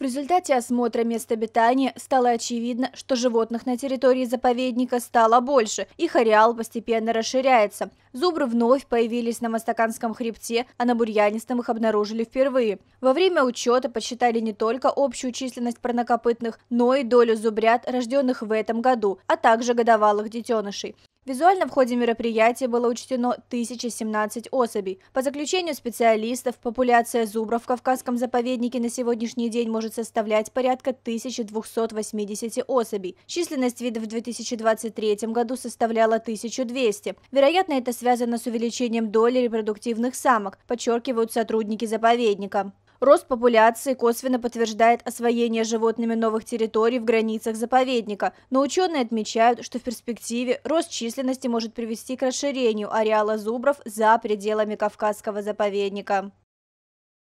В результате осмотра мест обитания стало очевидно, что животных на территории заповедника стало больше, их ареал постепенно расширяется. Зубры вновь появились на Мастаканском хребте, а на Бурьянистом их обнаружили впервые. Во время учета подсчитали не только общую численность парнокопытных, но и долю зубрят, рожденных в этом году, а также годовалых детенышей. Визуально в ходе мероприятия было учтено 1017 особей. По заключению специалистов, популяция зубров в Кавказском заповеднике на сегодняшний день может составлять порядка 1280 особей. Численность видов в 2023 году составляла 1200. Вероятно, это связано с увеличением доли репродуктивных самок, подчеркивают сотрудники заповедника. Рост популяции косвенно подтверждает освоение животными новых территорий в границах заповедника, но ученые отмечают, что в перспективе рост численности может привести к расширению ареала зубров за пределами Кавказского заповедника.